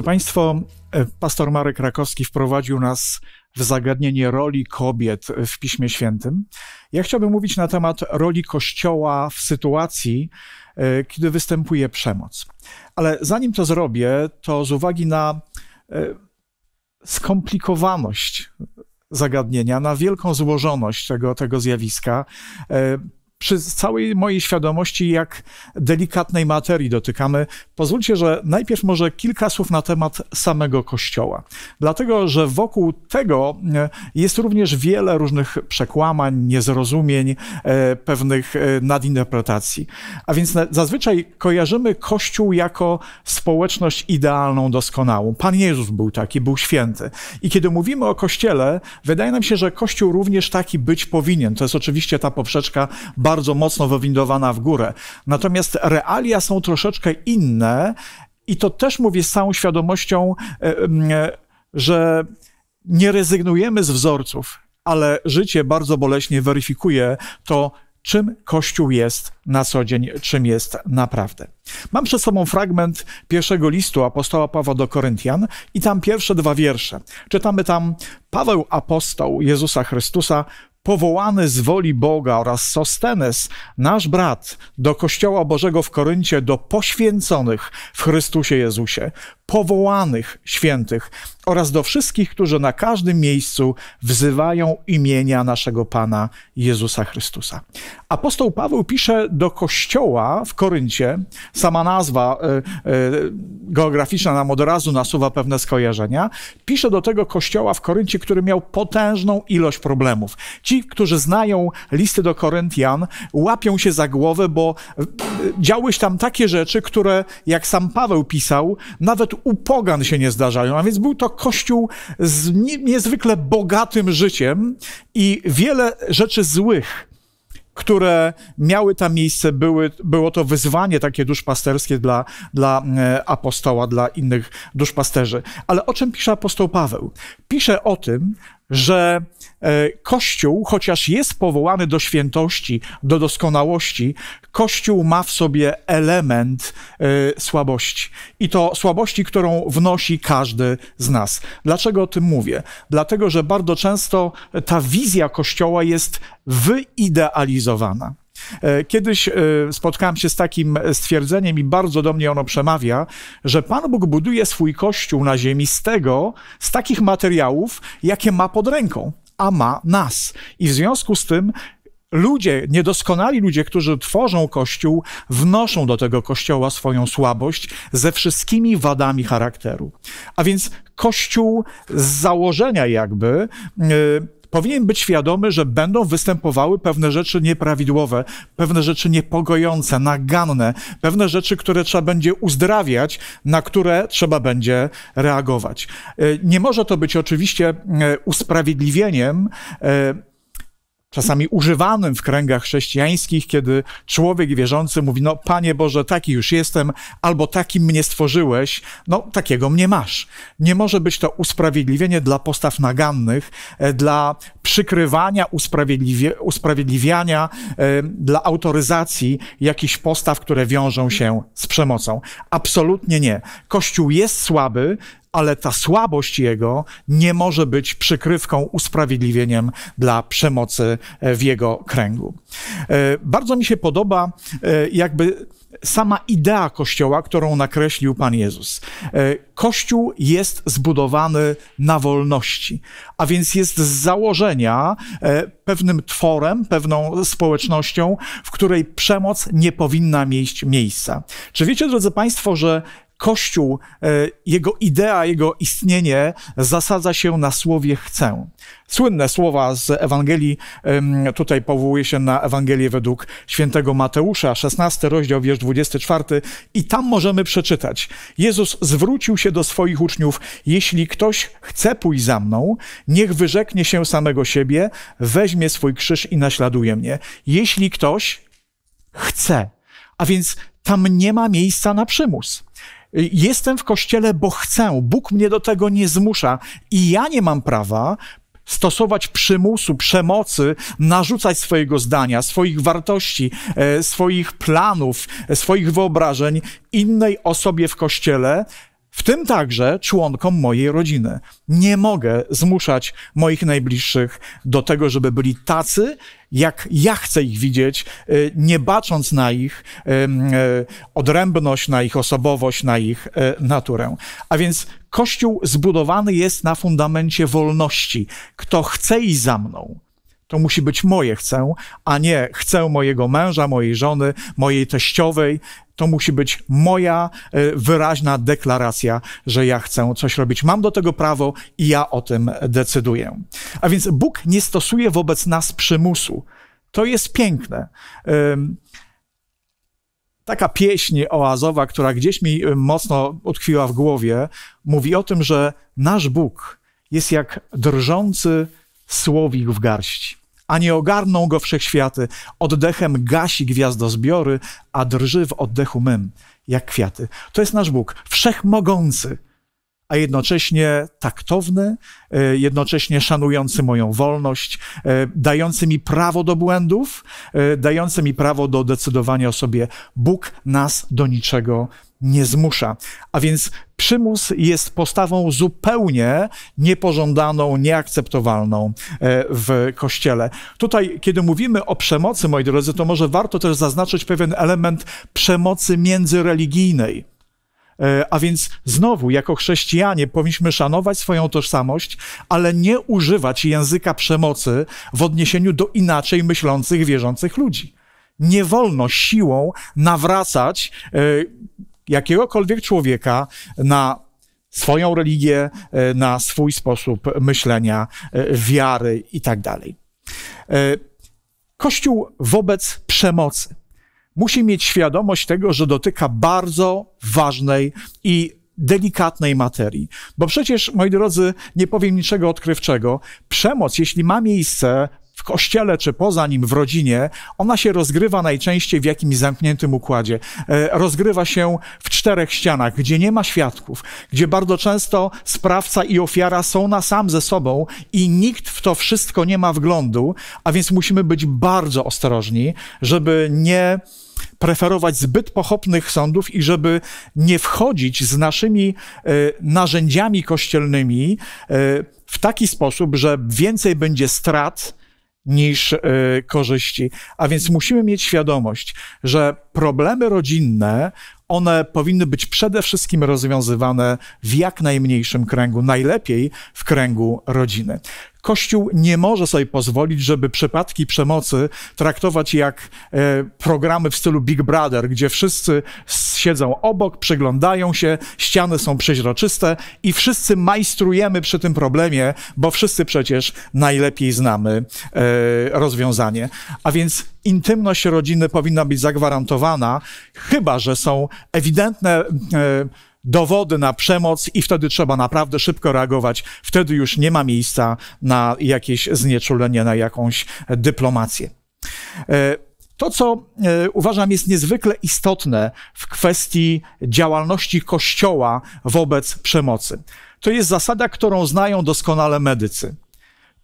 Drodzy Państwo, e, pastor Marek Rakowski wprowadził nas w zagadnienie roli kobiet w Piśmie Świętym. Ja chciałbym mówić na temat roli Kościoła w sytuacji, e, kiedy występuje przemoc. Ale zanim to zrobię, to z uwagi na e, skomplikowaność zagadnienia, na wielką złożoność tego, tego zjawiska, przy całej mojej świadomości, jak delikatnej materii dotykamy, pozwólcie, że najpierw może kilka słów na temat samego Kościoła. Dlatego, że wokół tego e, jest również wiele różnych przekłamań, niezrozumień, e, pewnych e, nadinterpretacji. A więc zazwyczaj kojarzymy Kościół jako społeczność idealną, doskonałą. Pan Jezus był taki, był święty. I kiedy mówimy o Kościele, wydaje nam się, że Kościół również taki być powinien. To jest oczywiście ta poprzeczka bardzo mocno wywindowana w górę. Natomiast realia są troszeczkę inne i to też mówię z całą świadomością, e, e, że nie rezygnujemy z wzorców, ale życie bardzo boleśnie weryfikuje to, czym Kościół jest na co dzień, czym jest naprawdę. Mam przed sobą fragment pierwszego listu apostoła Pawła do Koryntian i tam pierwsze dwa wiersze. Czytamy tam: Paweł apostoł Jezusa Chrystusa powołany z woli Boga oraz Sostenes, nasz brat, do Kościoła Bożego w Koryncie, do poświęconych w Chrystusie Jezusie, powołanych świętych oraz do wszystkich, którzy na każdym miejscu wzywają imienia naszego Pana Jezusa Chrystusa. Apostoł Paweł pisze do kościoła w Koryncie, sama nazwa y, y, geograficzna nam od razu nasuwa pewne skojarzenia, pisze do tego kościoła w Koryncie, który miał potężną ilość problemów. Ci, którzy znają listy do Koryntian, łapią się za głowę, bo y, działy się tam takie rzeczy, które, jak sam Paweł pisał, nawet u pogan się nie zdarzają, a więc był to kościół z niezwykle bogatym życiem i wiele rzeczy złych które miały tam miejsce, były, było to wyzwanie takie duszpasterskie dla, dla e, apostoła, dla innych duszpasterzy. Ale o czym pisze apostoł Paweł? Pisze o tym, że e, Kościół, chociaż jest powołany do świętości, do doskonałości, Kościół ma w sobie element e, słabości. I to słabości, którą wnosi każdy z nas. Dlaczego o tym mówię? Dlatego, że bardzo często ta wizja Kościoła jest wyidealizowana. E, kiedyś e, spotkałem się z takim e, stwierdzeniem i bardzo do mnie ono przemawia, że Pan Bóg buduje swój kościół na ziemi z tego, z takich materiałów, jakie ma pod ręką, a ma nas. I w związku z tym ludzie, niedoskonali ludzie, którzy tworzą Kościół, wnoszą do tego Kościoła swoją słabość ze wszystkimi wadami charakteru. A więc Kościół z założenia jakby. Yy, powinien być świadomy, że będą występowały pewne rzeczy nieprawidłowe, pewne rzeczy niepokojące, naganne, pewne rzeczy, które trzeba będzie uzdrawiać, na które trzeba będzie reagować. Y, nie może to być oczywiście y, usprawiedliwieniem y, czasami używanym w kręgach chrześcijańskich, kiedy człowiek wierzący mówi: No, Panie Boże, taki już jestem, albo takim mnie stworzyłeś, no, takiego mnie masz. Nie może być to usprawiedliwienie dla postaw nagannych, e, dla przykrywania, usprawiedliwi usprawiedliwiania, e, dla autoryzacji jakichś postaw, które wiążą się z przemocą. Absolutnie nie. Kościół jest słaby, ale ta słabość jego nie może być przykrywką, usprawiedliwieniem dla przemocy e, w jego kręgu. E, bardzo mi się podoba e, jakby sama idea Kościoła, którą nakreślił Pan Jezus. Kościół jest zbudowany na wolności, a więc jest z założenia pewnym tworem, pewną społecznością, w której przemoc nie powinna mieć miejsca. Czy wiecie, drodzy Państwo, że Kościół, e, jego idea, jego istnienie zasadza się na słowie chcę. Słynne słowa z Ewangelii, tutaj powołuje się na Ewangelię według świętego Mateusza, 16 rozdział, wiersz 24 i tam możemy przeczytać. Jezus zwrócił się do swoich uczniów, jeśli ktoś chce pójść za mną, niech wyrzeknie się samego siebie, weźmie swój krzyż i naśladuje mnie. Jeśli ktoś chce, a więc tam nie ma miejsca na przymus. Jestem w kościele, bo chcę. Bóg mnie do tego nie zmusza i ja nie mam prawa stosować przymusu, przemocy, narzucać swojego zdania, swoich wartości, e, swoich planów, e, swoich wyobrażeń innej osobie w kościele, w tym także członkom mojej rodziny. Nie mogę zmuszać moich najbliższych do tego, żeby byli tacy, jak ja chcę ich widzieć, y, nie bacząc na ich y, odrębność, na ich osobowość, na ich y, naturę. A więc Kościół zbudowany jest na fundamencie wolności. Kto chce iść za mną, to musi być moje chcę, a nie chcę mojego męża, mojej żony, mojej teściowej. To musi być moja e, wyraźna deklaracja, że ja chcę coś robić. Mam do tego prawo i ja o tym decyduję. A więc Bóg nie stosuje wobec nas przymusu. To jest piękne. Taka pieśń oazowa, która gdzieś mi e, mocno utkwiła w głowie, mówi o tym, że nasz Bóg jest jak drżący słowik w garści a nie ogarną go wszechświaty. Oddechem gasi gwiazdozbiory, a drży w oddechu mym, jak kwiaty. To jest nasz Bóg, wszechmogący, a jednocześnie taktowny, e, jednocześnie szanujący moją wolność, e, dający mi prawo do błędów, e, dający mi prawo do decydowania o sobie. Bóg nas do niczego nie nie zmusza. A więc przymus jest postawą zupełnie niepożądaną, nieakceptowalną e, w Kościele. Tutaj, kiedy mówimy o przemocy, moi drodzy, to może warto też zaznaczyć pewien element przemocy międzyreligijnej. E, a więc znowu, jako chrześcijanie, powinniśmy szanować swoją tożsamość, ale nie używać języka przemocy w odniesieniu do inaczej myślących, wierzących ludzi. Nie wolno siłą nawracać e, jakiegokolwiek człowieka na swoją religię, e, na swój sposób myślenia, e, wiary itd. Tak e, Kościół wobec przemocy musi mieć świadomość tego, że dotyka bardzo ważnej i delikatnej materii. Bo przecież, moi drodzy, nie powiem niczego odkrywczego. Przemoc, jeśli ma miejsce w kościele czy poza nim, w rodzinie, ona się rozgrywa najczęściej w jakimś zamkniętym układzie. E, rozgrywa się w czterech ścianach, gdzie nie ma świadków, gdzie bardzo często sprawca i ofiara są na sam ze sobą i nikt w to wszystko nie ma wglądu, a więc musimy być bardzo ostrożni, żeby nie preferować zbyt pochopnych sądów i żeby nie wchodzić z naszymi y, narzędziami kościelnymi y, w taki sposób, że więcej będzie strat niż e, korzyści. A więc musimy mieć świadomość, że problemy rodzinne, one powinny być przede wszystkim rozwiązywane w jak najmniejszym kręgu, najlepiej w kręgu rodziny. Kościół nie może sobie pozwolić, żeby przypadki przemocy traktować jak e, programy w stylu Big Brother, gdzie wszyscy siedzą obok, przyglądają się, ściany są przeźroczyste i wszyscy majstrujemy przy tym problemie, bo wszyscy przecież najlepiej znamy e, rozwiązanie. A więc intymność rodziny powinna być zagwarantowana, chyba że są ewidentne e, dowody na przemoc i wtedy trzeba naprawdę szybko reagować. Wtedy już nie ma miejsca na jakieś znieczulenie, na jakąś dyplomację. E, to, co e, uważam jest niezwykle istotne w kwestii działalności Kościoła wobec przemocy, to jest zasada, którą znają doskonale medycy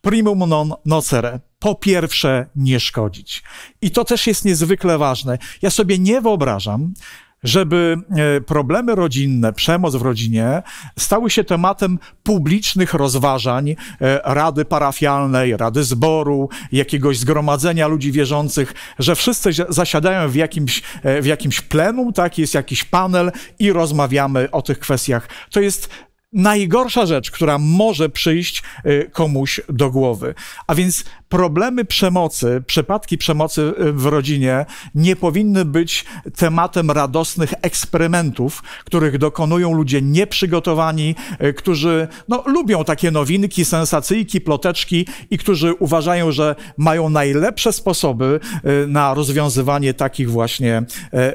primum non nocere. Po pierwsze, nie szkodzić. I to też jest niezwykle ważne. Ja sobie nie wyobrażam, żeby e, problemy rodzinne, przemoc w rodzinie stały się tematem publicznych rozważań e, rady parafialnej, rady zboru, jakiegoś zgromadzenia ludzi wierzących, że wszyscy zasiadają w jakimś, e, w jakimś plenum, tak, jest jakiś panel i rozmawiamy o tych kwestiach. To jest najgorsza rzecz, która może przyjść y, komuś do głowy. A więc problemy przemocy, przypadki przemocy y, w rodzinie nie powinny być tematem radosnych eksperymentów, których dokonują ludzie nieprzygotowani, y, którzy no, lubią takie nowinki, sensacyjki, ploteczki i którzy uważają, że mają najlepsze sposoby na rozwiązywanie takich właśnie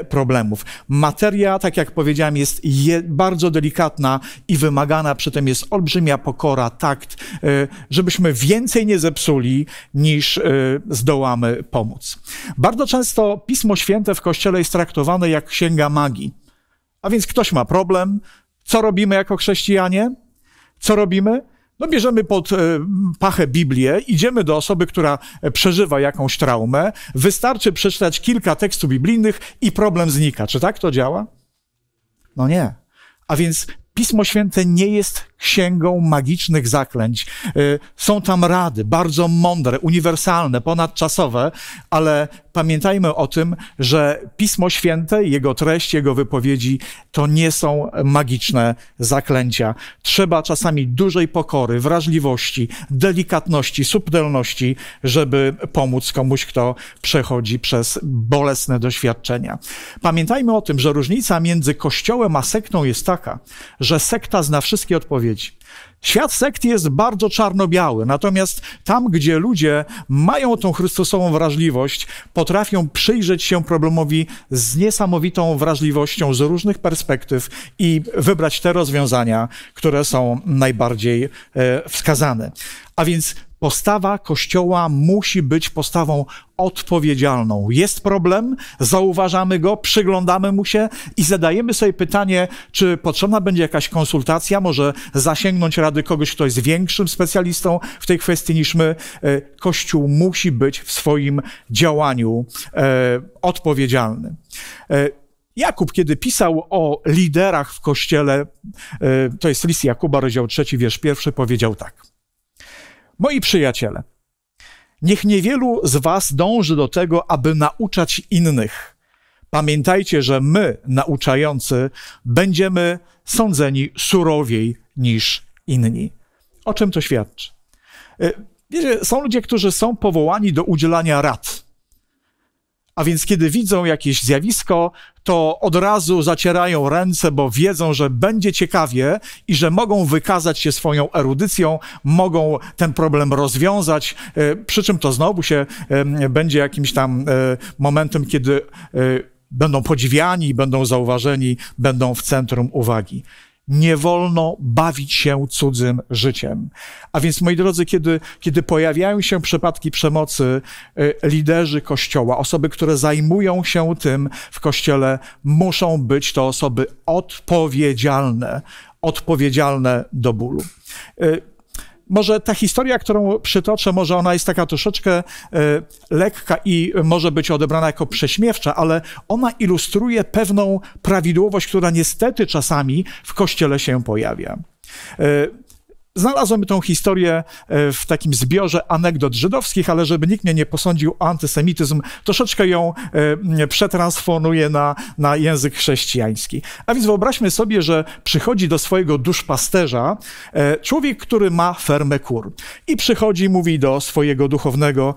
problemów. Materia, tak jak powiedziałem, jest bardzo delikatna i wymaga wymagana przy tym jest olbrzymia pokora, takt, y, żebyśmy więcej nie zepsuli, niż y, zdołamy pomóc. Bardzo często Pismo Święte w Kościele jest traktowane jak księga magii. A więc ktoś ma problem, co robimy jako chrześcijanie? Co robimy? No bierzemy pod y, pachę Biblię, idziemy do osoby, która przeżywa jakąś traumę, wystarczy przeczytać kilka tekstów biblijnych i problem znika. Czy tak to działa? No nie. A więc Pismo Święte nie jest księgą magicznych zaklęć. Y, są tam rady, bardzo mądre, uniwersalne, ponadczasowe, ale pamiętajmy o tym, że Pismo Święte, jego treść, jego wypowiedzi to nie są magiczne zaklęcia. Trzeba czasami dużej pokory, wrażliwości, delikatności, subtelności, żeby pomóc komuś, kto przechodzi przez bolesne doświadczenia. Pamiętajmy o tym, że różnica między Kościołem a sektą jest taka, że sekta zna wszystkie odpowiedzi, Świat sekt jest bardzo czarno-biały, natomiast tam, gdzie ludzie mają tą Chrystusową wrażliwość, potrafią przyjrzeć się problemowi z niesamowitą wrażliwością z różnych perspektyw i wybrać te rozwiązania, które są najbardziej e, wskazane. A więc Postawa Kościoła musi być postawą odpowiedzialną. Jest problem, zauważamy go, przyglądamy mu się i zadajemy sobie pytanie, czy potrzebna będzie jakaś konsultacja, może zasięgnąć rady kogoś, kto jest większym specjalistą w tej kwestii niż my. E, Kościół musi być w swoim działaniu e, odpowiedzialny. E, Jakub, kiedy pisał o liderach w kościele, to jest list Jakuba, rozdział 3, wiersz pierwszy, powiedział tak. Moi przyjaciele, niech niewielu z Was dąży do tego, aby nauczać innych. Pamiętajcie, że my, nauczający, będziemy sądzeni surowiej niż inni. O czym to świadczy? Y, wiecie, są ludzie, którzy są powołani do udzielania rad a więc kiedy widzą jakieś zjawisko, to od razu zacierają ręce, bo wiedzą, że będzie ciekawie i że mogą wykazać się swoją erudycją, mogą ten problem rozwiązać, e, przy czym to znowu się e, będzie jakimś tam e, momentem, kiedy będą podziwiani, będą zauważeni, będą w centrum uwagi nie wolno bawić się cudzym życiem. A więc, moi drodzy, kiedy, kiedy pojawiają się przypadki przemocy, y, liderzy kościoła, osoby, które zajmują się tym w kościele, muszą być to osoby odpowiedzialne, odpowiedzialne do bólu. Y, może ta historia, którą przytoczę, może ona jest taka troszeczkę e, lekka i może być odebrana jako prześmiewcza, ale ona ilustruje pewną prawidłowość, która niestety czasami w kościele się pojawia. E, Znalazłem tę historię e, w takim zbiorze anegdot żydowskich, ale żeby nikt mnie nie posądził o antysemityzm, troszeczkę ją e, przetransformuję na, na język chrześcijański. A więc wyobraźmy sobie, że przychodzi do swojego duszpasterza e, człowiek, który ma fermę kur. I przychodzi, mówi do swojego duchownego,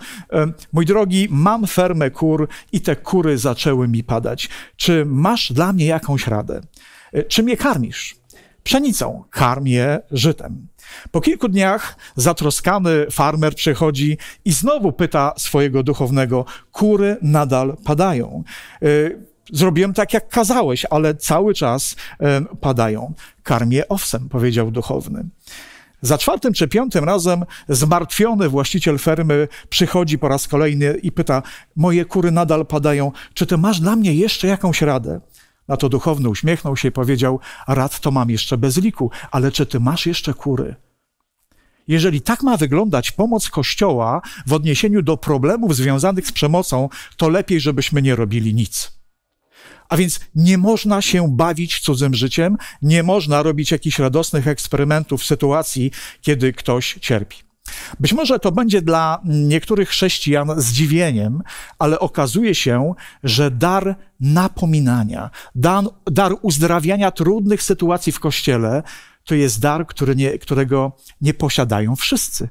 mój drogi, mam fermę kur i te kury zaczęły mi padać. Czy masz dla mnie jakąś radę? Czy mnie karmisz? pszenicą, karm je żytem. Po kilku dniach zatroskany farmer przychodzi i znowu pyta swojego duchownego, kury nadal padają. Y, zrobiłem tak, jak kazałeś, ale cały czas y, padają. Karmię owsem, powiedział duchowny. Za czwartym czy piątym razem zmartwiony właściciel fermy przychodzi po raz kolejny i pyta: Moje kury nadal padają, czy ty masz dla mnie jeszcze jakąś radę? Na to duchowny uśmiechnął się i powiedział: Rad to mam jeszcze bez liku, ale czy ty masz jeszcze kury? Jeżeli tak ma wyglądać pomoc Kościoła w odniesieniu do problemów związanych z przemocą, to lepiej, żebyśmy nie robili nic. A więc nie można się bawić cudzym życiem, nie można robić jakichś radosnych eksperymentów w sytuacji, kiedy ktoś cierpi. Być może to będzie dla niektórych chrześcijan zdziwieniem, ale okazuje się, że dar napominania, dar, dar uzdrawiania trudnych sytuacji w kościele, to jest dar, który nie, którego nie posiadają wszyscy.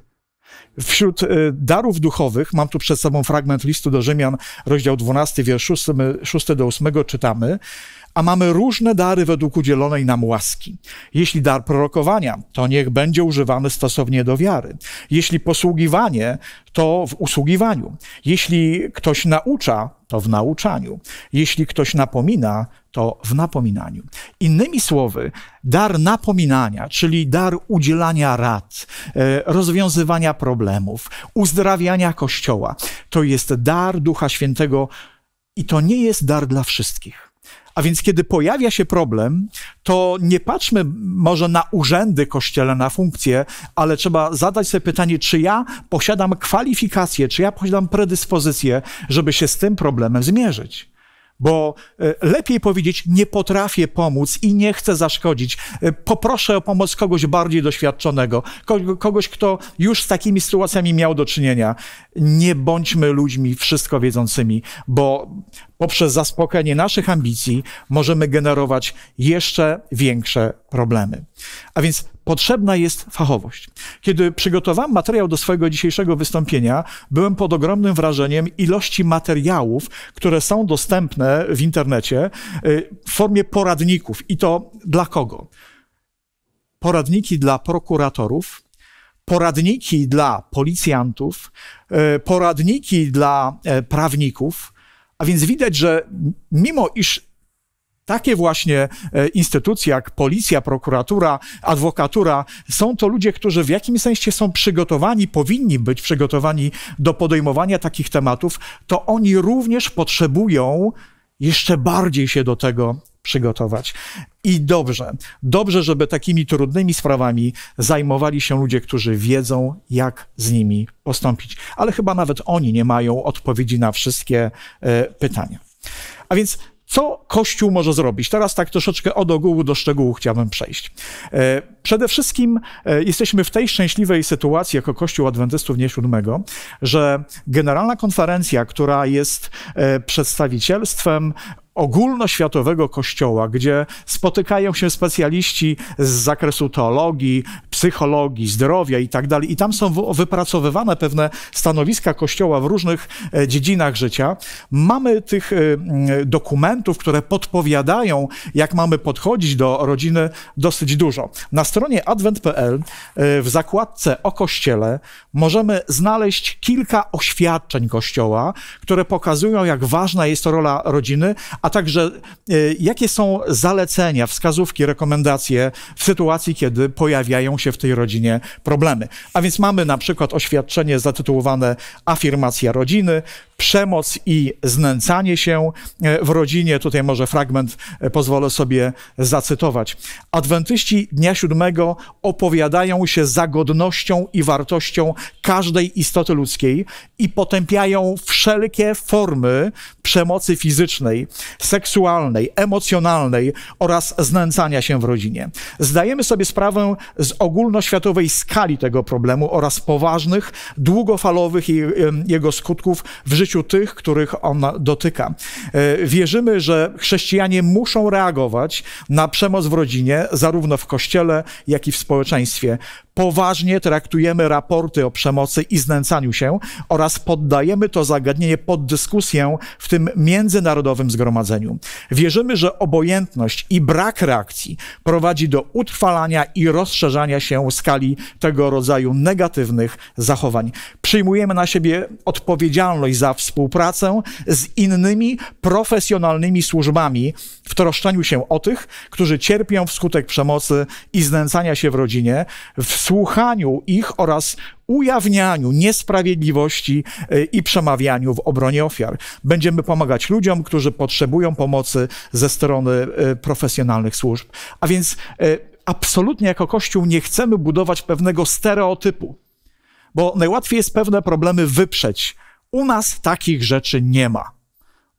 Wśród y, darów duchowych, mam tu przed sobą fragment listu do Rzymian, rozdział 12, wiersz 6, 6 do 8, czytamy, a mamy różne dary według udzielonej nam łaski. Jeśli dar prorokowania, to niech będzie używany stosownie do wiary. Jeśli posługiwanie, to w usługiwaniu. Jeśli ktoś naucza, to w nauczaniu. Jeśli ktoś napomina, to w napominaniu. Innymi słowy, dar napominania, czyli dar udzielania rad, e, rozwiązywania problemów, uzdrawiania Kościoła, to jest dar Ducha Świętego i to nie jest dar dla wszystkich. A więc kiedy pojawia się problem, to nie patrzmy może na urzędy kościelne, na funkcje, ale trzeba zadać sobie pytanie, czy ja posiadam kwalifikacje, czy ja posiadam predyspozycje, żeby się z tym problemem zmierzyć bo e, lepiej powiedzieć nie potrafię pomóc i nie chcę zaszkodzić. E, poproszę o pomoc kogoś bardziej doświadczonego, kogoś, kto już z takimi sytuacjami miał do czynienia. Nie bądźmy ludźmi wszystko wiedzącymi, bo poprzez zaspokojenie naszych ambicji możemy generować jeszcze większe problemy. A więc potrzebna jest fachowość. Kiedy przygotowałem materiał do swojego dzisiejszego wystąpienia, byłem pod ogromnym wrażeniem ilości materiałów, które są dostępne w internecie y, w formie poradników. I to dla kogo? Poradniki dla prokuratorów, poradniki dla policjantów, y, poradniki dla e, prawników. A więc widać, że mimo iż takie właśnie e, instytucje jak policja, prokuratura, adwokatura, są to ludzie, którzy w jakimś sensie są przygotowani, powinni być przygotowani do podejmowania takich tematów, to oni również potrzebują jeszcze bardziej się do tego przygotować. I dobrze, dobrze, żeby takimi trudnymi sprawami zajmowali się ludzie, którzy wiedzą, jak z nimi postąpić. Ale chyba nawet oni nie mają odpowiedzi na wszystkie y, pytania. A więc co Kościół może zrobić? Teraz tak troszeczkę od ogółu do szczegółu chciałbym przejść. E, przede wszystkim e, jesteśmy w tej szczęśliwej sytuacji jako Kościół Adwentystów Dnia Siódmego, że Generalna Konferencja, która jest e, przedstawicielstwem ogólnoświatowego kościoła, gdzie spotykają się specjaliści z zakresu teologii, psychologii, zdrowia i tak dalej. I tam są wypracowywane pewne stanowiska kościoła w różnych e, dziedzinach życia. Mamy tych e, dokumentów, które podpowiadają, jak mamy podchodzić do rodziny, dosyć dużo. Na stronie advent.pl e, w zakładce o kościele możemy znaleźć kilka oświadczeń kościoła, które pokazują, jak ważna jest rola rodziny, a także e, jakie są zalecenia, wskazówki, rekomendacje w sytuacji, kiedy pojawiają się w tej rodzinie problemy. A więc mamy na przykład oświadczenie zatytułowane Afirmacja rodziny, przemoc i znęcanie się e, w rodzinie. Tutaj może fragment e, pozwolę sobie zacytować. Adwentyści Dnia Siódmego opowiadają się za godnością i wartością każdej istoty ludzkiej i potępiają wszelkie formy przemocy fizycznej, seksualnej, emocjonalnej oraz znęcania się w rodzinie. Zdajemy sobie sprawę z ogólnoświatowej skali tego problemu oraz poważnych, długofalowych jego skutków w życiu tych, których on dotyka. E, wierzymy, że chrześcijanie muszą reagować na przemoc w rodzinie, zarówno w kościele, jak i w społeczeństwie poważnie traktujemy raporty o przemocy i znęcaniu się oraz poddajemy to zagadnienie pod dyskusję w tym międzynarodowym zgromadzeniu. Wierzymy, że obojętność i brak reakcji prowadzi do utrwalania i rozszerzania się skali tego rodzaju negatywnych zachowań. Przyjmujemy na siebie odpowiedzialność za współpracę z innymi profesjonalnymi służbami w troszczeniu się o tych, którzy cierpią wskutek przemocy i znęcania się w rodzinie, w słuchaniu ich oraz ujawnianiu niesprawiedliwości e, i przemawianiu w obronie ofiar. Będziemy pomagać ludziom, którzy potrzebują pomocy ze strony e, profesjonalnych służb. A więc e, absolutnie jako Kościół nie chcemy budować pewnego stereotypu, bo najłatwiej jest pewne problemy wyprzeć. U nas takich rzeczy nie ma.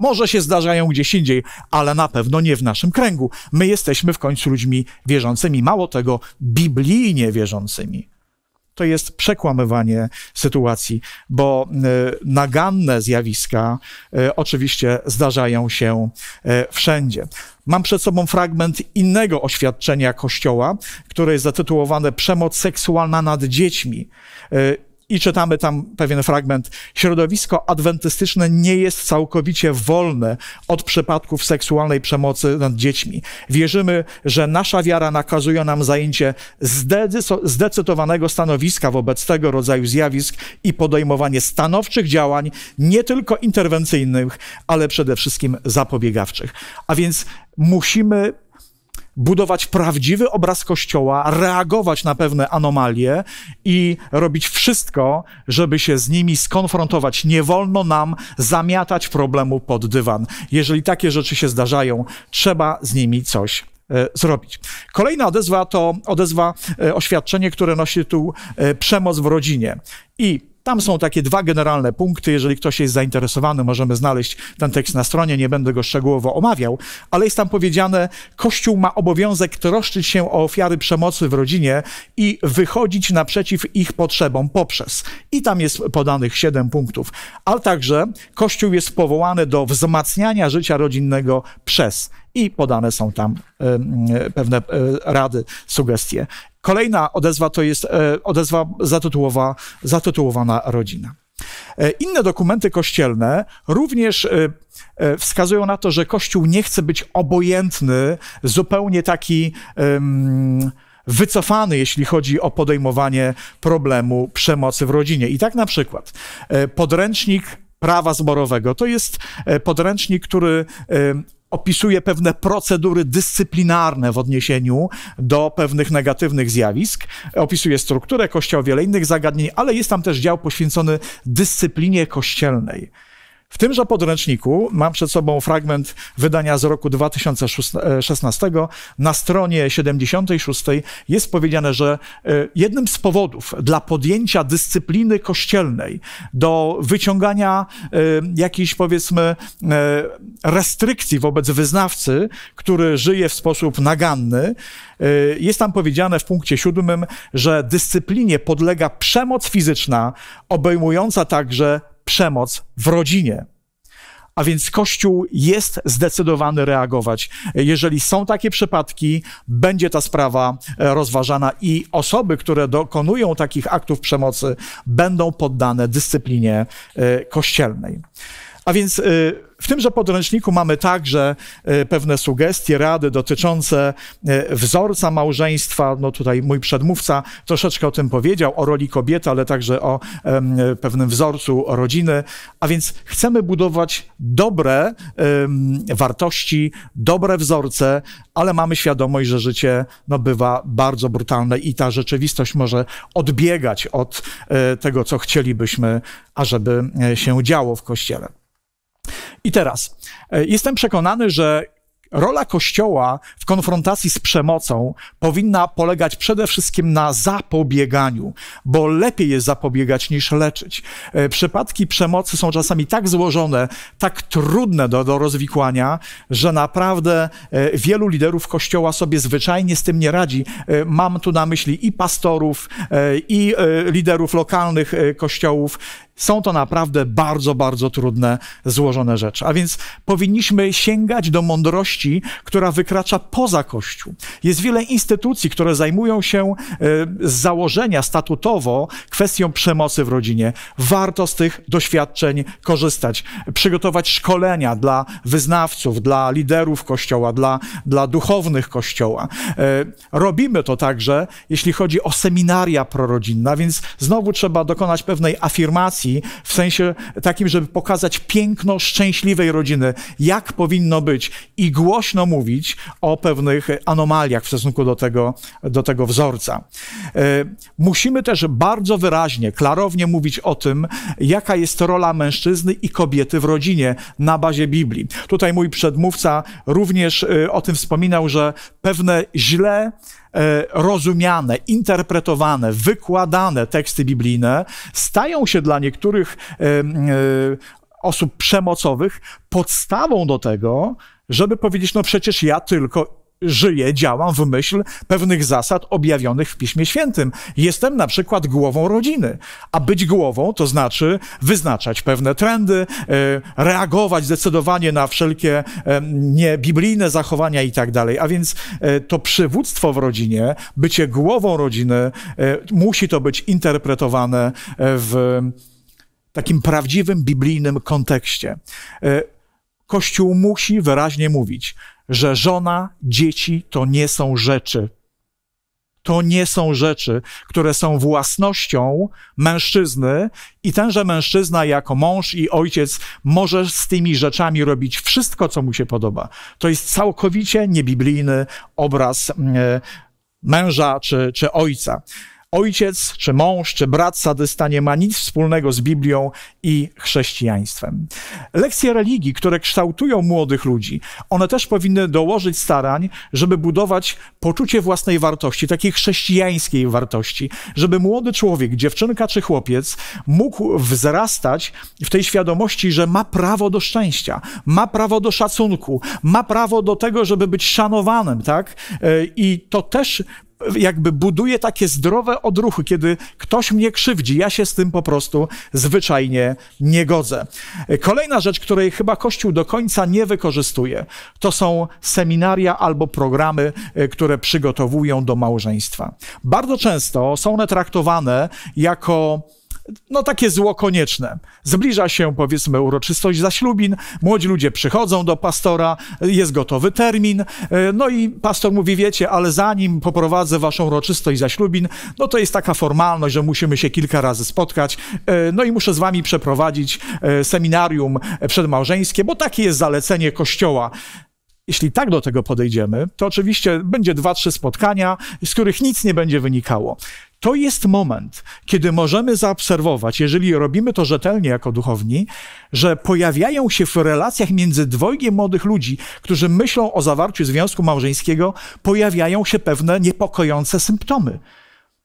Może się zdarzają gdzieś indziej, ale na pewno nie w naszym kręgu. My jesteśmy w końcu ludźmi wierzącymi, mało tego, biblijnie wierzącymi. To jest przekłamywanie sytuacji, bo e, naganne zjawiska e, oczywiście zdarzają się e, wszędzie. Mam przed sobą fragment innego oświadczenia Kościoła, które jest zatytułowane Przemoc seksualna nad dziećmi i czytamy tam pewien fragment, środowisko adwentystyczne nie jest całkowicie wolne od przypadków seksualnej przemocy nad dziećmi. Wierzymy, że nasza wiara nakazuje nam zajęcie zdecydowanego stanowiska wobec tego rodzaju zjawisk i podejmowanie stanowczych działań, nie tylko interwencyjnych, ale przede wszystkim zapobiegawczych. A więc musimy budować prawdziwy obraz Kościoła, reagować na pewne anomalie i robić wszystko, żeby się z nimi skonfrontować. Nie wolno nam zamiatać problemu pod dywan. Jeżeli takie rzeczy się zdarzają, trzeba z nimi coś e, zrobić. Kolejna odezwa to odezwa, e, oświadczenie, które nosi tytuł e, Przemoc w rodzinie. I tam są takie dwa generalne punkty. Jeżeli ktoś jest zainteresowany, możemy znaleźć ten tekst na stronie, nie będę go szczegółowo omawiał, ale jest tam powiedziane, Kościół ma obowiązek troszczyć się o ofiary przemocy w rodzinie i wychodzić naprzeciw ich potrzebom poprzez. I tam jest podanych siedem punktów. Ale także Kościół jest powołany do wzmacniania życia rodzinnego przez i podane są tam y, y, pewne y, rady, sugestie. Kolejna odezwa to jest e, odezwa zatytułowa, zatytułowana rodzina. E, inne dokumenty kościelne również e, wskazują na to, że Kościół nie chce być obojętny, zupełnie taki. wycofany, jeśli chodzi o podejmowanie problemu przemocy w rodzinie. I tak na przykład podręcznik prawa zborowego to jest podręcznik, który opisuje pewne procedury dyscyplinarne w odniesieniu do pewnych negatywnych zjawisk, opisuje strukturę kościoła, wiele innych zagadnień, ale jest tam też dział poświęcony dyscyplinie kościelnej. W tymże podręczniku mam przed sobą fragment wydania z roku 2016. E, Na stronie 76 jest powiedziane, że e, jednym z powodów dla podjęcia dyscypliny kościelnej, do wyciągania e, jakichś, powiedzmy, restrykcji wobec wyznawcy, który żyje w sposób naganny, jest tam powiedziane w punkcie siódmym, że dyscyplinie podlega przemoc fizyczna, obejmująca także przemoc w rodzinie. A więc Kościół jest zdecydowany reagować. Jeżeli są takie przypadki, będzie ta sprawa e, rozważana i osoby, które dokonują takich aktów przemocy, będą poddane dyscyplinie e, kościelnej. A więc y, w tymże podręczniku mamy także y, pewne sugestie, rady dotyczące y, wzorca małżeństwa. No tutaj mój przedmówca troszeczkę o tym powiedział, o roli kobiety, ale także o pewnym wzorcu rodziny. A więc chcemy budować dobre wartości, dobre wzorce, ale mamy świadomość, że życie no, bywa bardzo brutalne i ta rzeczywistość może odbiegać od e, tego, co chcielibyśmy, ażeby e, się działo w Kościele. I teraz, e, jestem przekonany, że rola Kościoła w konfrontacji z przemocą powinna polegać przede wszystkim na zapobieganiu, bo lepiej jest zapobiegać niż leczyć. E, przypadki przemocy są czasami tak złożone, tak trudne do, do rozwikłania, że naprawdę e, wielu liderów Kościoła sobie zwyczajnie z tym nie radzi. Mam tu na myśli i pastorów, i liderów lokalnych kościołów, są to naprawdę bardzo, bardzo trudne, złożone rzeczy. A więc powinniśmy sięgać do mądrości, która wykracza poza Kościół. Jest wiele instytucji, które zajmują się e, z założenia statutowo kwestią przemocy w rodzinie. Warto z tych doświadczeń korzystać, przygotować szkolenia dla wyznawców, dla liderów Kościoła, dla, dla duchownych Kościoła. E, robimy to także, jeśli chodzi o seminaria prorodzinne, więc znowu trzeba dokonać pewnej afirmacji, w sensie takim, żeby pokazać piękno szczęśliwej rodziny, jak powinno być i głośno mówić o pewnych anomaliach w stosunku do tego, do tego wzorca. E, musimy też bardzo wyraźnie, klarownie mówić o tym, jaka jest rola mężczyzny i kobiety w rodzinie na bazie Biblii. Tutaj mój przedmówca również e, o tym wspominał, że pewne źle E, rozumiane, interpretowane, wykładane teksty biblijne stają się dla niektórych e, e, osób przemocowych podstawą do tego, żeby powiedzieć, no przecież ja tylko żyję, działam w myśl pewnych zasad objawionych w Piśmie Świętym. Jestem na przykład głową rodziny, a być głową to znaczy wyznaczać pewne trendy, e, reagować zdecydowanie na wszelkie e, niebiblijne zachowania i tak dalej. A więc e, to przywództwo w rodzinie, bycie głową rodziny musi to być interpretowane w takim prawdziwym biblijnym kontekście. Kościół musi wyraźnie mówić, że żona, dzieci to nie są rzeczy. To nie są rzeczy, które są własnością mężczyzny, i tenże mężczyzna, jako mąż i ojciec, może z tymi rzeczami robić wszystko, co mu się podoba. To jest całkowicie niebiblijny obraz mm, e, męża czy, czy ojca ojciec, czy mąż, czy brat sadysta nie ma nic wspólnego z Biblią i chrześcijaństwem. Lekcje religii, które kształtują młodych ludzi, one też powinny dołożyć starań, żeby budować poczucie własnej wartości, takiej chrześcijańskiej wartości, żeby młody człowiek, dziewczynka czy chłopiec mógł wzrastać w tej świadomości, że ma prawo do szczęścia, ma prawo do szacunku, ma prawo do tego, żeby być szanowanym, tak? E, I to też jakby buduje takie zdrowe odruchy, kiedy ktoś mnie krzywdzi. Ja się z tym po prostu zwyczajnie nie godzę. Kolejna rzecz, której chyba Kościół do końca nie wykorzystuje, to są seminaria albo programy, e, które przygotowują do małżeństwa. Bardzo często są one traktowane jako no takie zło konieczne. Zbliża się powiedzmy uroczystość zaślubin, młodzi ludzie przychodzą do pastora, jest gotowy termin, e, no i pastor mówi, wiecie, ale zanim poprowadzę waszą uroczystość zaślubin, no to jest taka formalność, że musimy się kilka razy spotkać, e, no i muszę z wami przeprowadzić e, seminarium przedmałżeńskie, bo takie jest zalecenie Kościoła. Jeśli tak do tego podejdziemy, to oczywiście będzie dwa, trzy spotkania, z których nic nie będzie wynikało. To jest moment, kiedy możemy zaobserwować, jeżeli robimy to rzetelnie jako duchowni, że pojawiają się w relacjach między dwojgiem młodych ludzi, którzy myślą o zawarciu związku małżeńskiego, pojawiają się pewne niepokojące symptomy.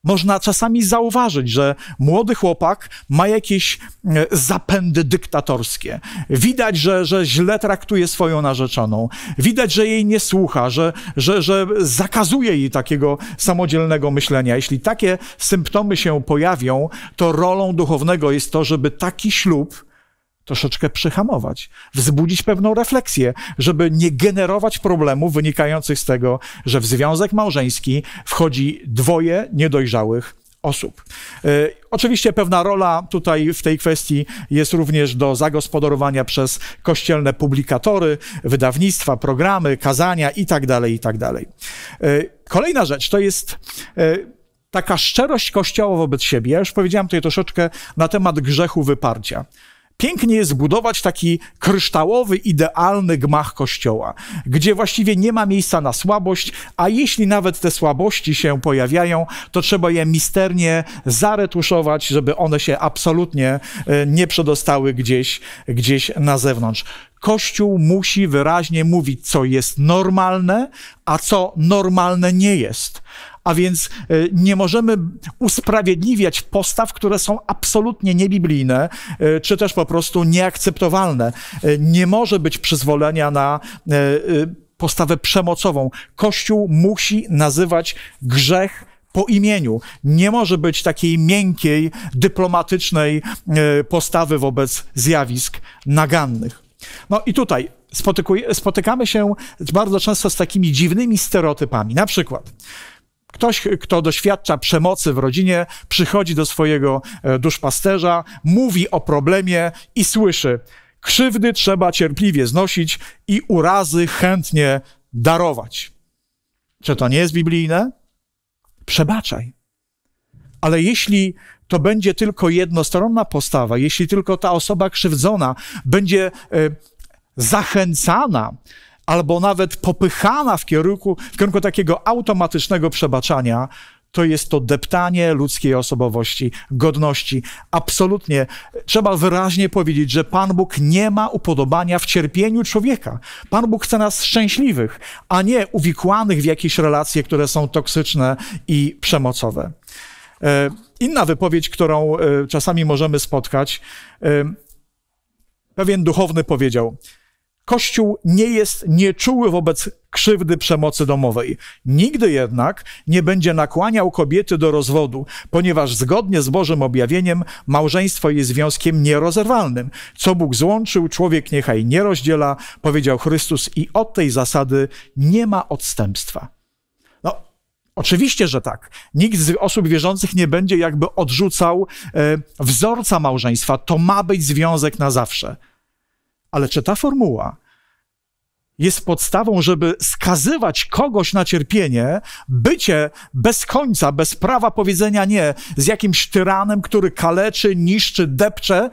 Można czasami zauważyć, że młody chłopak ma jakieś e, zapędy dyktatorskie. Widać, że, że źle traktuje swoją narzeczoną. Widać, że jej nie słucha, że, że, że zakazuje jej takiego samodzielnego myślenia. Jeśli takie symptomy się pojawią, to rolą duchownego jest to, żeby taki ślub troszeczkę przyhamować, wzbudzić pewną refleksję, żeby nie generować problemów wynikających z tego, że w związek małżeński wchodzi dwoje niedojrzałych osób. E, oczywiście pewna rola tutaj w tej kwestii jest również do zagospodarowania przez kościelne publikatory, wydawnictwa, programy, kazania itd. Tak itd. Tak e, kolejna rzecz to jest e, taka szczerość Kościoła wobec siebie. Ja już powiedziałem tutaj troszeczkę na temat grzechu wyparcia pięknie jest zbudować taki kryształowy, idealny gmach kościoła, gdzie właściwie nie ma miejsca na słabość, a jeśli nawet te słabości się pojawiają, to trzeba je misternie zaretuszować, żeby one się absolutnie e, nie przedostały gdzieś, gdzieś na zewnątrz. Kościół musi wyraźnie mówić, co jest normalne, a co normalne nie jest. A więc e, nie możemy usprawiedliwiać postaw, które są absolutnie niebiblijne, e, czy też po prostu nieakceptowalne. E, nie może być przyzwolenia na postawę przemocową. Kościół musi nazywać grzech po imieniu. Nie może być takiej miękkiej, dyplomatycznej postawy wobec zjawisk nagannych. No i tutaj spotykamy się bardzo często z takimi dziwnymi stereotypami. Na przykład Ktoś, kto doświadcza przemocy w rodzinie, przychodzi do swojego e, duszpasterza, mówi o problemie i słyszy: Krzywdy trzeba cierpliwie znosić i urazy chętnie darować. Czy to nie jest biblijne? Przebaczaj. Ale jeśli to będzie tylko jednostronna postawa, jeśli tylko ta osoba krzywdzona będzie e, zachęcana albo nawet popychana w kierunku, w kierunku takiego automatycznego przebaczania, to jest to deptanie ludzkiej osobowości, godności. Absolutnie trzeba wyraźnie powiedzieć, że Pan Bóg nie ma upodobania w cierpieniu człowieka. Pan Bóg chce nas szczęśliwych, a nie uwikłanych w jakieś relacje, które są toksyczne i przemocowe. E, inna wypowiedź, którą e, czasami możemy spotkać, e, pewien duchowny powiedział: Kościół nie jest nieczuły wobec krzywdy przemocy domowej. Nigdy jednak nie będzie nakłaniał kobiety do rozwodu, ponieważ zgodnie z Bożym objawieniem małżeństwo jest związkiem nierozerwalnym. Co Bóg złączył, człowiek niechaj nie rozdziela, powiedział Chrystus, i od tej zasady nie ma odstępstwa. No, Oczywiście, że tak. Nikt z osób wierzących nie będzie jakby odrzucał e, wzorca małżeństwa. To ma być związek na zawsze. Ale czy ta formuła jest podstawą, żeby skazywać kogoś na cierpienie, bycie bez końca, bez prawa powiedzenia nie, z jakimś tyranem, który kaleczy, niszczy, depcze,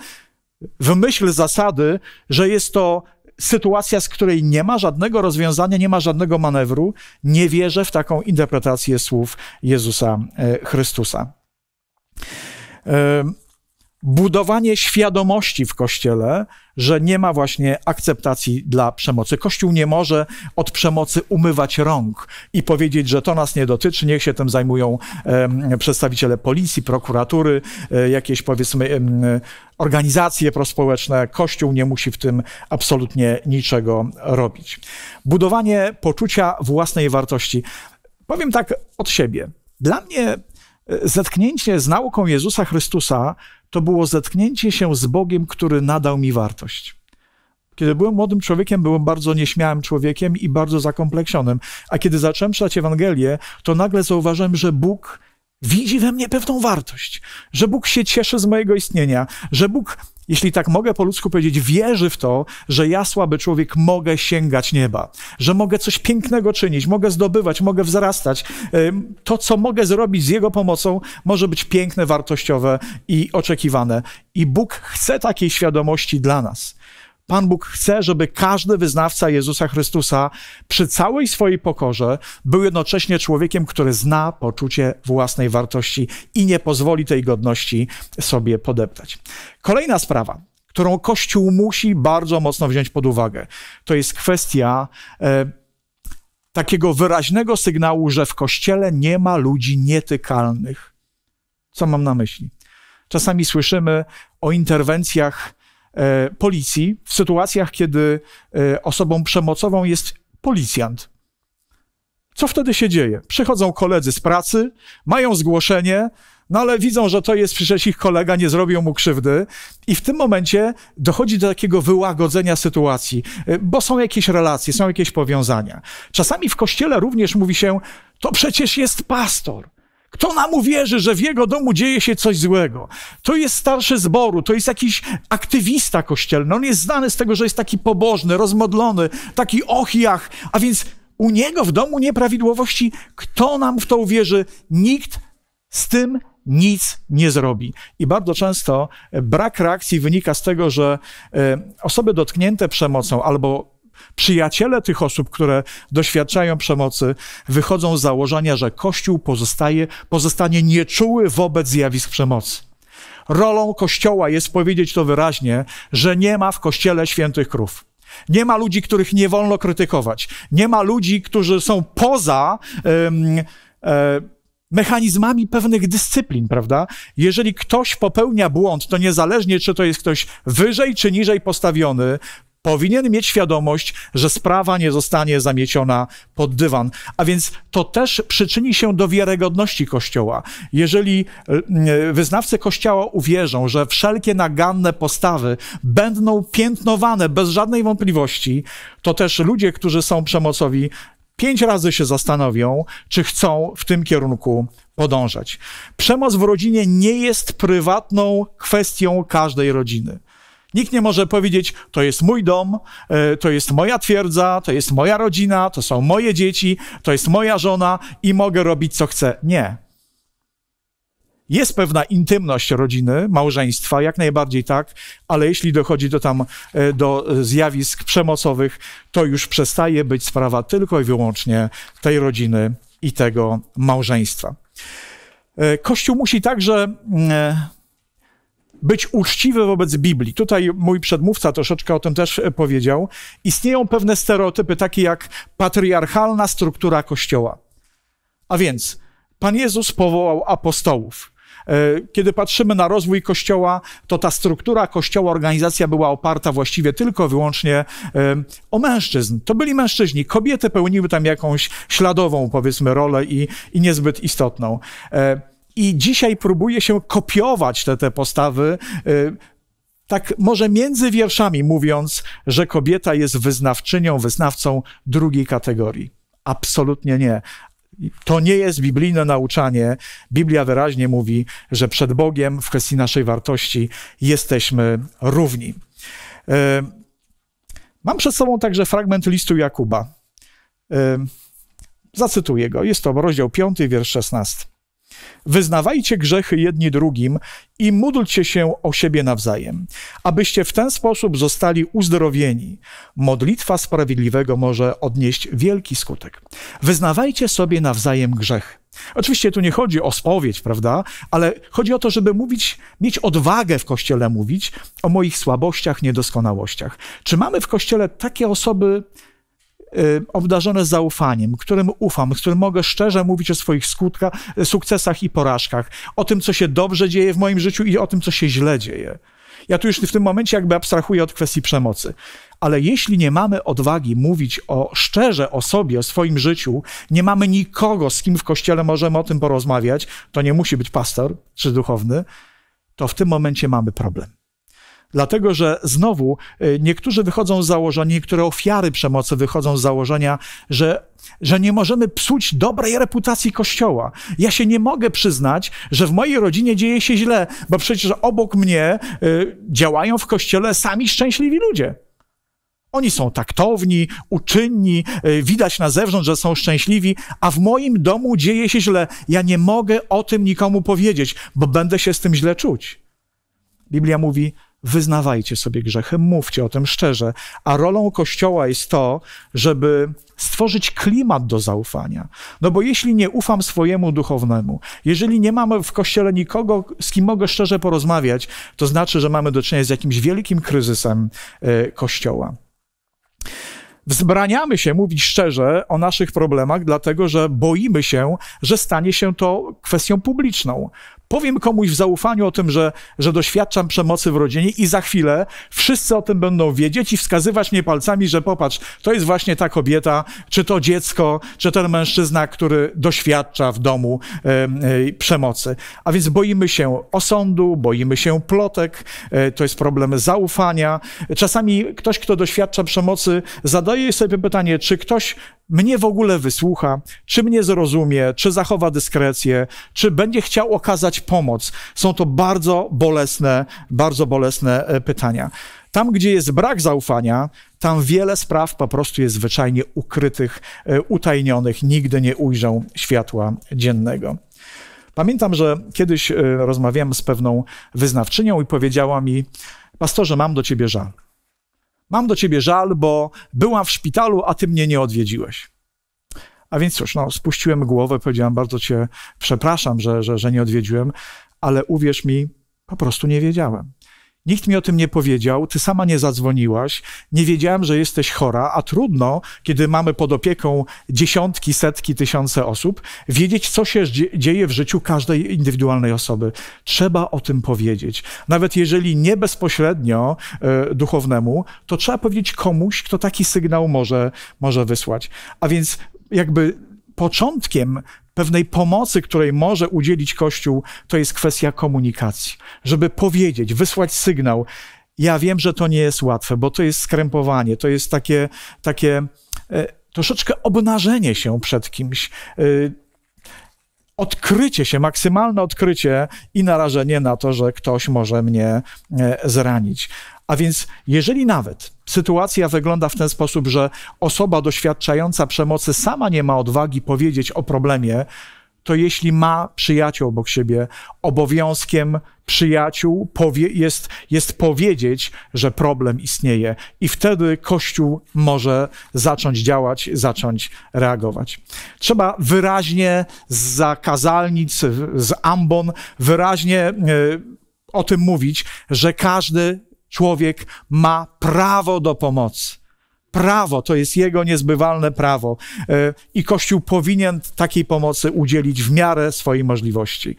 w myśl zasady, że jest to sytuacja, z której nie ma żadnego rozwiązania, nie ma żadnego manewru, nie wierzę w taką interpretację słów Jezusa e, Chrystusa budowanie świadomości w kościele, że nie ma właśnie akceptacji dla przemocy. Kościół nie może od przemocy umywać rąk i powiedzieć, że to nas nie dotyczy, niech się tym zajmują e, przedstawiciele policji, prokuratury, e, jakieś powiedzmy e, organizacje prospołeczne. Kościół nie musi w tym absolutnie niczego robić. Budowanie poczucia własnej wartości. Powiem tak od siebie. Dla mnie Zetknięcie z nauką Jezusa Chrystusa to było zetknięcie się z Bogiem, który nadał mi wartość. Kiedy byłem młodym człowiekiem, byłem bardzo nieśmiałym człowiekiem i bardzo zakompleksionym. A kiedy zacząłem czytać Ewangelię, to nagle zauważyłem, że Bóg widzi we mnie pewną wartość, że Bóg się cieszy z mojego istnienia, że Bóg jeśli tak mogę po ludzku powiedzieć, wierzy w to, że ja, słaby człowiek, mogę sięgać nieba, że mogę coś pięknego czynić, mogę zdobywać, mogę wzrastać. To, co mogę zrobić z Jego pomocą, może być piękne, wartościowe i oczekiwane. I Bóg chce takiej świadomości dla nas. Pan Bóg chce, żeby każdy wyznawca Jezusa Chrystusa przy całej swojej pokorze był jednocześnie człowiekiem, który zna poczucie własnej wartości i nie pozwoli tej godności sobie podeptać. Kolejna sprawa, którą Kościół musi bardzo mocno wziąć pod uwagę, to jest kwestia e, takiego wyraźnego sygnału, że w Kościele nie ma ludzi nietykalnych. Co mam na myśli? Czasami słyszymy o interwencjach E, policji w sytuacjach, kiedy e, osobą przemocową jest policjant. Co wtedy się dzieje? Przychodzą koledzy z pracy, mają zgłoszenie, no ale widzą, że to jest przecież ich kolega, nie zrobią mu krzywdy, i w tym momencie dochodzi do takiego wyłagodzenia sytuacji, e, bo są jakieś relacje, są jakieś powiązania. Czasami w kościele również mówi się, to przecież jest pastor. Kto nam uwierzy, że w jego domu dzieje się coś złego? To jest starszy zboru, to jest jakiś aktywista kościelny. On jest znany z tego, że jest taki pobożny, rozmodlony, taki ochiach. A więc u niego w domu nieprawidłowości, kto nam w to uwierzy? Nikt z tym nic nie zrobi. I bardzo często brak reakcji wynika z tego, że e, osoby dotknięte przemocą albo Przyjaciele tych osób, które doświadczają przemocy, wychodzą z założenia, że Kościół pozostaje, pozostanie nieczuły wobec zjawisk przemocy. Rolą Kościoła jest powiedzieć to wyraźnie, że nie ma w Kościele świętych krów. Nie ma ludzi, których nie wolno krytykować. Nie ma ludzi, którzy są poza. E, mechanizmami pewnych dyscyplin, prawda? Jeżeli ktoś popełnia błąd, to niezależnie czy to jest ktoś wyżej czy niżej postawiony, powinien mieć świadomość, że sprawa nie zostanie zamieciona pod dywan. A więc to też przyczyni się do wiarygodności Kościoła. Jeżeli e, wyznawcy Kościoła uwierzą, że wszelkie naganne postawy będą piętnowane bez żadnej wątpliwości, to też ludzie, którzy są przemocowi, pięć razy się zastanowią, czy chcą w tym kierunku podążać. Przemoc w rodzinie nie jest prywatną kwestią każdej rodziny. Nikt nie może powiedzieć, to jest mój dom, e, to jest moja twierdza, to jest moja rodzina, to są moje dzieci, to jest moja żona i mogę robić co chcę. Nie. Jest pewna intymność rodziny, małżeństwa, jak najbardziej tak, ale jeśli dochodzi e, do tam e, do zjawisk przemocowych, to już przestaje być sprawa tylko i wyłącznie tej rodziny i tego małżeństwa. Kościół musi także mm, być uczciwy wobec Biblii. Tutaj mój przedmówca troszeczkę o tym też e, powiedział. Istnieją pewne stereotypy, takie jak patriarchalna struktura Kościoła. A więc Pan Jezus powołał apostołów. E, kiedy patrzymy na rozwój Kościoła, to ta struktura Kościoła, organizacja była oparta właściwie tylko wyłącznie e, o mężczyzn. To byli mężczyźni. Kobiety pełniły tam jakąś śladową, powiedzmy, rolę i, i niezbyt istotną. I dzisiaj próbuje się kopiować te, te postawy. Y, tak, może między wierszami mówiąc, że kobieta jest wyznawczynią, wyznawcą drugiej kategorii. Absolutnie nie. To nie jest biblijne nauczanie. Biblia wyraźnie mówi, że przed Bogiem w kwestii naszej wartości jesteśmy równi. Y, mam przed sobą także fragment listu Jakuba. Y, zacytuję go. Jest to rozdział 5, wiersz 16. Wyznawajcie grzechy jedni drugim i módlcie się o siebie nawzajem, abyście w ten sposób zostali uzdrowieni. Modlitwa sprawiedliwego może odnieść wielki skutek. Wyznawajcie sobie nawzajem grzech. Oczywiście tu nie chodzi o spowiedź, prawda? Ale chodzi o to, żeby mówić, mieć odwagę w kościele mówić o moich słabościach, niedoskonałościach. Czy mamy w kościele takie osoby, Y, obdarzone zaufaniem, którym ufam, z którym mogę szczerze mówić o swoich skutkach, y, sukcesach i porażkach, o tym, co się dobrze dzieje w moim życiu i o tym, co się źle dzieje. Ja tu już w tym momencie jakby abstrahuję od kwestii przemocy. Ale jeśli nie mamy odwagi mówić o szczerze o sobie, o swoim życiu, nie mamy nikogo, z kim w kościele możemy o tym porozmawiać, to nie musi być pastor czy duchowny, to w tym momencie mamy problem. Dlatego, że znowu y, niektórzy wychodzą z założenia, niektóre ofiary przemocy wychodzą z założenia, że, że nie możemy psuć dobrej reputacji Kościoła. Ja się nie mogę przyznać, że w mojej rodzinie dzieje się źle, bo przecież obok mnie y, działają w Kościele sami szczęśliwi ludzie. Oni są taktowni, uczynni, y, widać na zewnątrz, że są szczęśliwi, a w moim domu dzieje się źle. Ja nie mogę o tym nikomu powiedzieć, bo będę się z tym źle czuć. Biblia mówi: wyznawajcie sobie grzechy, mówcie o tym szczerze. A rolą Kościoła jest to, żeby stworzyć klimat do zaufania. No bo jeśli nie ufam swojemu duchownemu, jeżeli nie mamy w Kościele nikogo, z kim mogę szczerze porozmawiać, to znaczy, że mamy do czynienia z jakimś wielkim kryzysem e, Kościoła. Wzbraniamy się mówić szczerze o naszych problemach, dlatego że boimy się, że stanie się to kwestią publiczną powiem komuś w zaufaniu o tym, że, że doświadczam przemocy w rodzinie i za chwilę wszyscy o tym będą wiedzieć i wskazywać mnie palcami, że popatrz, to jest właśnie ta kobieta, czy to dziecko, czy ten mężczyzna, który doświadcza w domu y, y, przemocy. A więc boimy się osądu, boimy się plotek, y, to jest problem zaufania. Czasami ktoś, kto doświadcza przemocy, zadaje sobie pytanie, czy ktoś mnie w ogóle wysłucha, czy mnie zrozumie, czy zachowa dyskrecję, czy będzie chciał okazać pomoc. Są to bardzo bolesne, bardzo bolesne e, pytania. Tam, gdzie jest brak zaufania, tam wiele spraw po prostu jest zwyczajnie ukrytych, e, utajnionych, nigdy nie ujrzą światła dziennego. Pamiętam, że kiedyś e, rozmawiałem z pewną wyznawczynią i powiedziała mi: Pastorze, mam do ciebie żal. Mam do ciebie żal, bo byłam w szpitalu, a ty mnie nie odwiedziłeś. A więc cóż, no, spuściłem głowę, powiedziałem, bardzo cię przepraszam, że, że, że nie odwiedziłem, ale uwierz mi, po prostu nie wiedziałem. Nikt mi o tym nie powiedział, ty sama nie zadzwoniłaś, nie wiedziałem, że jesteś chora, a trudno, kiedy mamy pod opieką dziesiątki, setki, tysiące osób, wiedzieć, co się dzieje w życiu każdej indywidualnej osoby. Trzeba o tym powiedzieć. Nawet jeżeli nie bezpośrednio y, duchownemu, to trzeba powiedzieć komuś, kto taki sygnał może, może wysłać. A więc jakby początkiem pewnej pomocy, której może udzielić Kościół, to jest kwestia komunikacji. Żeby powiedzieć, wysłać sygnał. Ja wiem, że to nie jest łatwe, bo to jest skrępowanie, to jest takie, takie e, troszeczkę obnażenie się przed kimś. E, odkrycie się, maksymalne odkrycie i narażenie na to, że ktoś może mnie e, zranić. A więc, jeżeli nawet sytuacja wygląda w ten sposób, że osoba doświadczająca przemocy sama nie ma odwagi powiedzieć o problemie, to jeśli ma przyjaciół obok siebie, obowiązkiem przyjaciół jest, jest powiedzieć, że problem istnieje, i wtedy Kościół może zacząć działać, zacząć reagować. Trzeba wyraźnie z zakazalnic, z ambon, wyraźnie. Yy, o tym mówić, że każdy Człowiek ma prawo do pomocy. Prawo to jest jego niezbywalne prawo e, i Kościół powinien takiej pomocy udzielić w miarę swojej możliwości.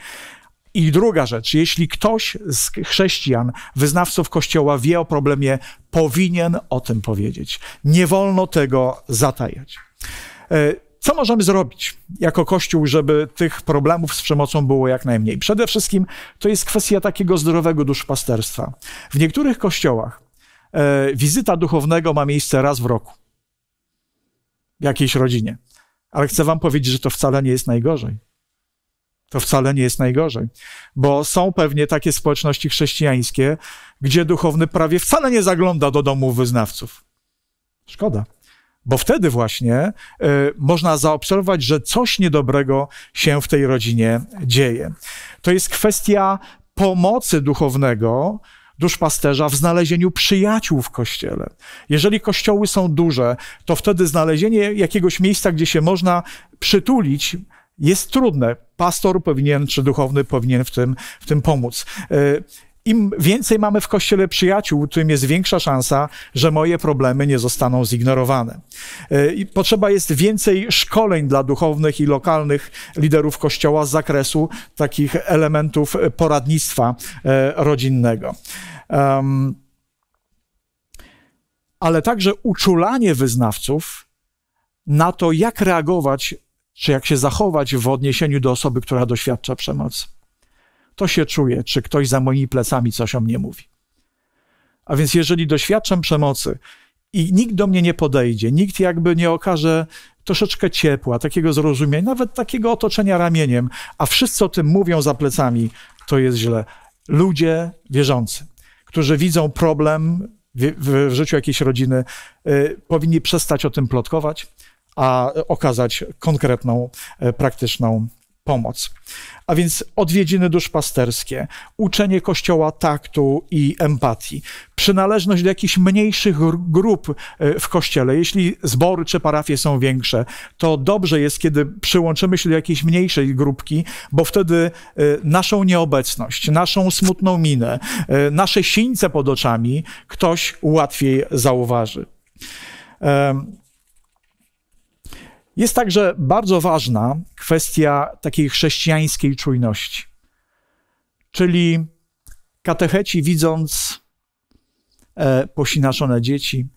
I druga rzecz, jeśli ktoś z chrześcijan, wyznawców Kościoła wie o problemie, powinien o tym powiedzieć. Nie wolno tego zatajać. E, co możemy zrobić jako Kościół, żeby tych problemów z przemocą było jak najmniej? Przede wszystkim to jest kwestia takiego zdrowego duszpasterstwa. W niektórych kościołach e, wizyta duchownego ma miejsce raz w roku w jakiejś rodzinie. Ale chcę Wam powiedzieć, że to wcale nie jest najgorzej. To wcale nie jest najgorzej, bo są pewnie takie społeczności chrześcijańskie, gdzie duchowny prawie wcale nie zagląda do domów wyznawców. Szkoda bo wtedy właśnie y, można zaobserwować, że coś niedobrego się w tej rodzinie dzieje. To jest kwestia pomocy duchownego, duszpasterza w znalezieniu przyjaciół w kościele. Jeżeli kościoły są duże, to wtedy znalezienie jakiegoś miejsca, gdzie się można przytulić, jest trudne. Pastor powinien, czy duchowny powinien w tym, w tym pomóc. E, im więcej mamy w kościele przyjaciół, tym jest większa szansa, że moje problemy nie zostaną zignorowane. E, potrzeba jest więcej szkoleń dla duchownych i lokalnych liderów kościoła z zakresu takich elementów e, poradnictwa e, rodzinnego. Ale także uczulanie wyznawców na to, jak reagować, czy jak się zachować w odniesieniu do osoby, która doświadcza przemocy to się czuję, czy ktoś za moimi plecami coś o mnie mówi. A więc jeżeli doświadczam przemocy i nikt do mnie nie podejdzie, nikt jakby nie okaże troszeczkę ciepła, takiego zrozumienia, nawet takiego otoczenia ramieniem, a wszyscy o tym mówią za plecami, to jest źle. Ludzie wierzący, którzy widzą problem w, w, życiu jakiejś rodziny, y, powinni przestać o tym plotkować, a okazać konkretną, e, praktyczną pomoc. A więc odwiedziny duszpasterskie, uczenie Kościoła taktu i empatii, przynależność do jakichś mniejszych grup e, w Kościele. Jeśli zbory czy parafie są większe, to dobrze jest, kiedy przyłączymy się do jakiejś mniejszej grupki, bo wtedy e, naszą nieobecność, naszą smutną minę, e, nasze sińce pod oczami ktoś łatwiej zauważy. Jest także bardzo ważna kwestia takiej chrześcijańskiej czujności. Czyli katecheci, widząc e, posinaczone dzieci,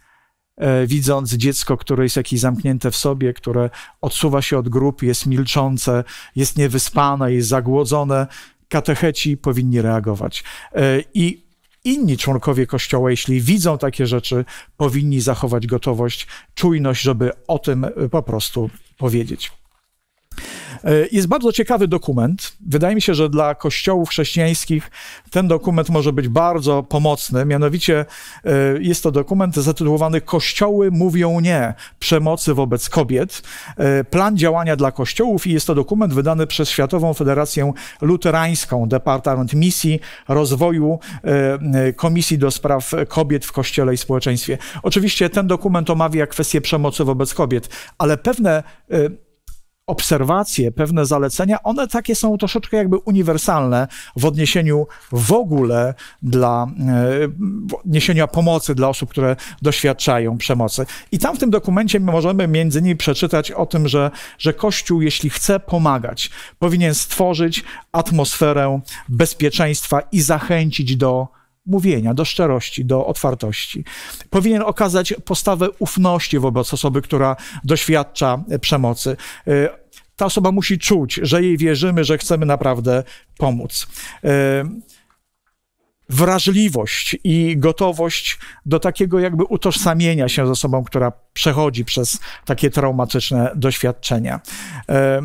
e, widząc dziecko, które jest jakieś zamknięte w sobie, które odsuwa się od grup, jest milczące, jest niewyspane, jest zagłodzone, katecheci powinni reagować. E, I Inni członkowie Kościoła, jeśli widzą takie rzeczy, powinni zachować gotowość, czujność, żeby o tym e, po prostu powiedzieć. E, jest bardzo ciekawy dokument. Wydaje mi się, że dla kościołów chrześcijańskich ten dokument może być bardzo pomocny. Mianowicie e, jest to dokument zatytułowany Kościoły mówią nie przemocy wobec kobiet. E, plan działania dla kościołów i jest to dokument wydany przez Światową Federację Luterańską, Departament Misji, Rozwoju Komisji do Spraw Kobiet w Kościele i Społeczeństwie. Oczywiście ten dokument omawia kwestię przemocy wobec kobiet, ale pewne obserwacje, pewne zalecenia, one takie są troszeczkę jakby uniwersalne w odniesieniu w ogóle dla e, niesienia pomocy dla osób, które doświadczają przemocy. I tam w tym dokumencie możemy między innymi przeczytać o tym, że, że Kościół, jeśli chce pomagać, powinien stworzyć atmosferę bezpieczeństwa i zachęcić do mówienia, do szczerości, do otwartości. Powinien okazać postawę ufności wobec osoby, która doświadcza przemocy. E, ta osoba musi czuć, że jej wierzymy, że chcemy naprawdę pomóc. E, wrażliwość i gotowość do takiego jakby utożsamienia się z osobą, która przechodzi przez takie traumatyczne doświadczenia e,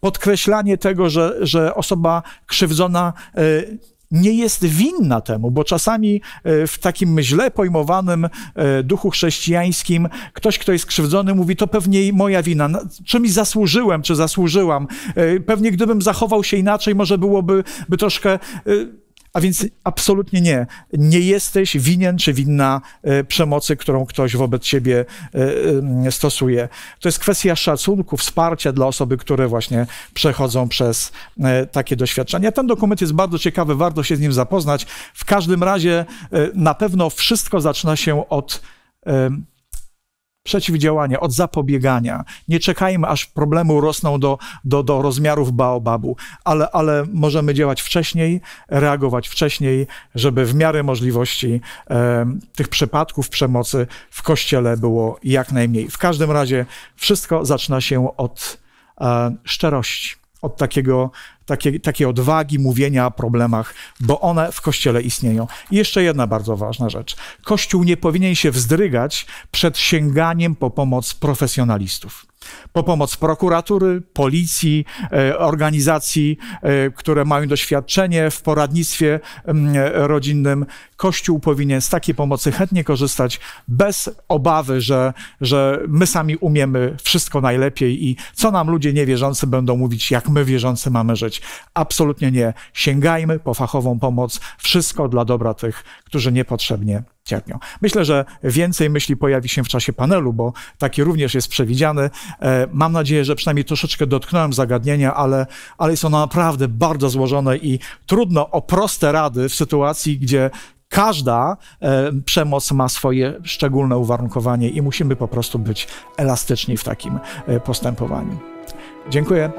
podkreślanie tego, że, że osoba krzywdzona e, nie jest winna temu, bo czasami e, w takim źle pojmowanym e, duchu chrześcijańskim ktoś, kto jest krzywdzony, mówi: To pewnie moja wina, czy mi zasłużyłem, czy zasłużyłam. E, pewnie gdybym zachował się inaczej, może byłoby by troszkę a więc absolutnie nie. Nie jesteś winien czy winna e, przemocy, którą ktoś wobec ciebie e, e, stosuje. To jest kwestia szacunku, wsparcia dla osoby, które właśnie przechodzą przez takie doświadczenia. Ten dokument jest bardzo ciekawy, warto się z nim zapoznać. W każdym razie na pewno wszystko zaczyna się od przeciwdziałania, od zapobiegania. Nie czekajmy, aż problemy urosną do, do, do rozmiarów baobabu, ale, ale możemy działać wcześniej, reagować wcześniej, żeby w miarę możliwości e, tych przypadków przemocy w kościele było jak najmniej. W każdym razie wszystko zaczyna się od e, szczerości, od takiego takie, takie odwagi mówienia o problemach, bo one w Kościele istnieją. I jeszcze jedna bardzo ważna rzecz. Kościół nie powinien się wzdrygać przed sięganiem po pomoc profesjonalistów po pomoc prokuratury, policji, e, organizacji, e, które mają doświadczenie w poradnictwie mm, rodzinnym. Kościół powinien z takiej pomocy chętnie korzystać bez obawy, że, że my sami umiemy wszystko najlepiej i co nam ludzie niewierzący będą mówić, jak my wierzący mamy żyć. Absolutnie nie. Sięgajmy po fachową pomoc. Wszystko dla dobra tych, którzy niepotrzebnie cierpią. Myślę, że więcej myśli pojawi się w czasie panelu, bo taki również jest przewidziany. E, mam nadzieję, że przynajmniej troszeczkę dotknąłem zagadnienia, ale, ale jest ono naprawdę bardzo złożone i trudno o proste rady w sytuacji, gdzie każda e, przemoc ma swoje szczególne uwarunkowanie i musimy po prostu być elastyczni w takim e, postępowaniu. Dziękuję.